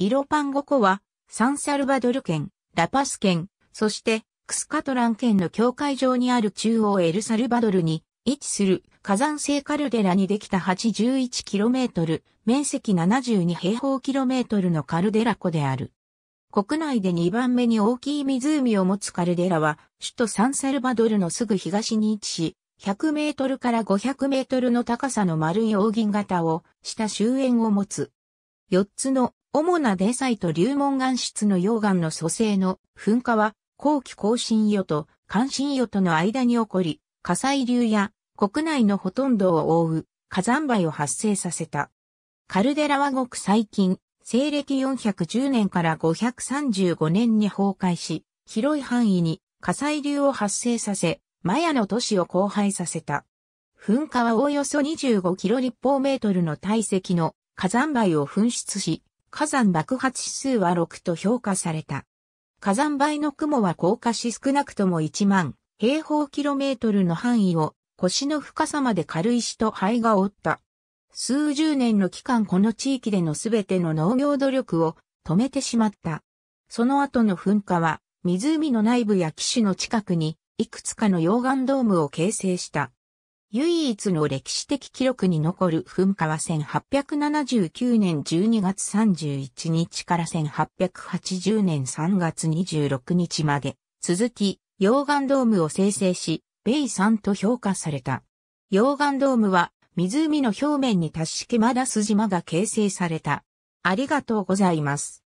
イロパンゴ湖は、サンサルバドル県、ラパス県、そして、クスカトラン県の境界上にある中央エルサルバドルに位置する火山性カルデラにできた 81km、面積72平方キロメートルのカルデラ湖である。国内で2番目に大きい湖を持つカルデラは、首都サンサルバドルのすぐ東に位置し、100メートルから500メートルの高さの丸い扇形をした周縁を持つ。4つの主なデサイと流紋岩質の溶岩の蘇生の噴火は、後期更新与と関心与との間に起こり、火災流や国内のほとんどを覆う火山灰を発生させた。カルデラはごく最近、西暦410年から535年に崩壊し、広い範囲に火災流を発生させ、マヤの都市を荒廃させた。噴火はおおよそ25キロ立方メートルの体積の火山灰を噴出し、火山爆発指数は6と評価された。火山灰の雲は降下し少なくとも1万平方キロメートルの範囲を腰の深さまで軽石と灰が覆った。数十年の期間この地域でのすべての農業努力を止めてしまった。その後の噴火は湖の内部や岸の近くにいくつかの溶岩ドームを形成した。唯一の歴史的記録に残る噴火は1879年12月31日から1880年3月26日まで続き溶岩ドームを生成し、米産と評価された。溶岩ドームは湖の表面に達しきまだ筋島が形成された。ありがとうございます。